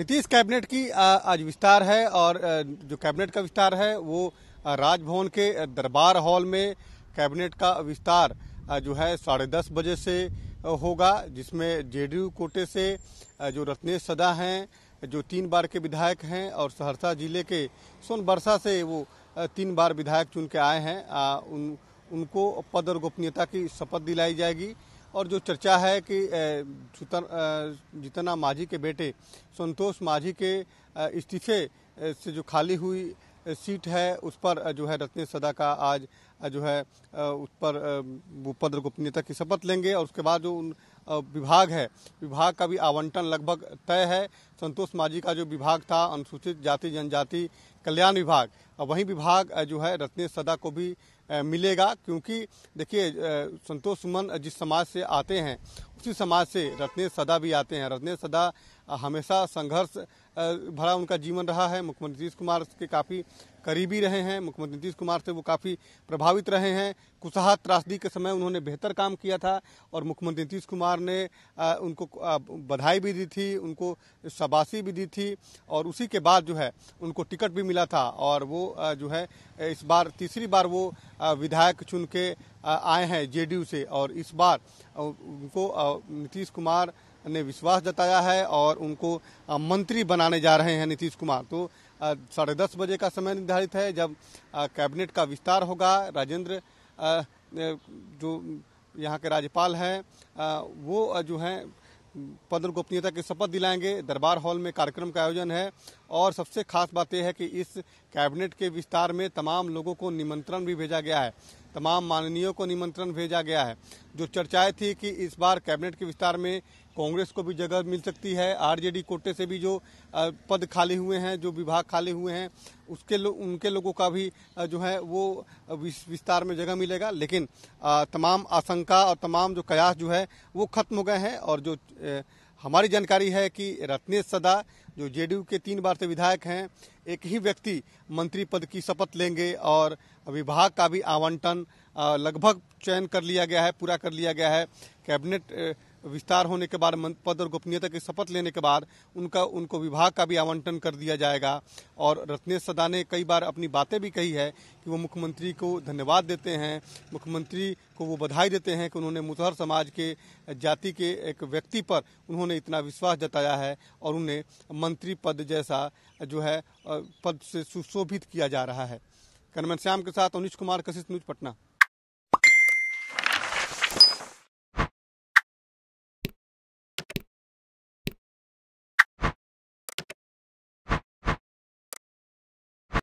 Nitish cabinet की आज विस्तार है और जो कैबिनेट का विस्तार है वो राजभवन के दरबार हॉल में कैबिनेट का विस्तार जो है साढ़े दस बजे से होगा जिसमें जेडीयू कोटे से जो रत्नेश सदा हैं जो तीन बार के विधायक हैं और सहरसा जिले के सोनबरसा से वो तीन बार विधायक चुन के आए हैं उन उनको पद और गोपनीयता की शपथ दिलाई जाएगी और जो चर्चा है कि जितना माझी के बेटे संतोष माझी के इस्तीफे से जो खाली हुई सीट है उस पर जो है रत्नेश सदा का आज जो है उस पर वो पद गोपनीयता की शपथ लेंगे और उसके बाद जो उन विभाग है विभाग का भी आवंटन लगभग तय है संतोष माझी का जो विभाग था अनुसूचित जाति जनजाति कल्याण विभाग वही विभाग जो है रत्नेश सदा को भी मिलेगा क्योंकि देखिए संतोष सुमन जिस समाज से आते हैं उसी समाज से रत्नेश सदा भी आते हैं रत्नेश सदा हमेशा संघर्ष भरा उनका जीवन रहा है मुख्यमंत्री नीतीश कुमार के काफ़ी करीबी रहे हैं मुख्यमंत्री नीतीश कुमार से वो काफ़ी प्रभावित रहे हैं कुशाहा त्रासदी के समय उन्होंने बेहतर काम किया था और मुख्यमंत्री नीतीश कुमार ने उनको बधाई भी दी थी उनको शाबाशी भी दी थी और उसी के बाद जो है उनको टिकट भी मिला था और वो जो है इस बार तीसरी बार वो विधायक चुन के आए हैं जेडीयू से और इस बार उनको नीतीश कुमार ने विश्वास जताया है और उनको मंत्री बनाने जा रहे हैं नीतीश कुमार तो साढ़े दस बजे का समय निर्धारित है जब कैबिनेट का विस्तार होगा राजेंद्र जो यहाँ के राज्यपाल हैं वो जो हैं पद गोपनीयता की शपथ दिलाएंगे दरबार हॉल में कार्यक्रम का आयोजन है और सबसे खास बात यह है कि इस कैबिनेट के विस्तार में तमाम लोगों को निमंत्रण भी भेजा गया है तमाम माननीयों को निमंत्रण भेजा गया है जो चर्चाएं थी कि इस बार कैबिनेट के विस्तार में कांग्रेस को भी जगह मिल सकती है आरजेडी कोटे से भी जो पद खाली हुए हैं जो विभाग खाली हुए हैं उसके लो, उनके लोगों का भी जो है वो विस्तार में जगह मिलेगा लेकिन तमाम आशंका और तमाम जो कयास जो है वो खत्म हो गए हैं और जो हमारी जानकारी है कि रत्नेश सदा जो जेडीयू के तीन बार से विधायक हैं एक ही व्यक्ति मंत्री पद की शपथ लेंगे और विभाग का भी आवंटन लगभग चयन कर लिया गया है पूरा कर लिया गया है कैबिनेट विस्तार होने के बाद पद और गोपनीयता की शपथ लेने के बाद उनका उनको विभाग का भी आवंटन कर दिया जाएगा और रत्नेश सदा ने कई बार अपनी बातें भी कही है कि वो मुख्यमंत्री को धन्यवाद देते हैं मुख्यमंत्री को वो बधाई देते हैं कि उन्होंने मुतहर समाज के जाति के एक व्यक्ति पर उन्होंने इतना विश्वास जताया है और उन्हें मंत्री पद जैसा जो है पद से सुशोभित किया जा रहा है कन्मन श्याम के साथ अनिश कुमार कशिश न्यूज पटना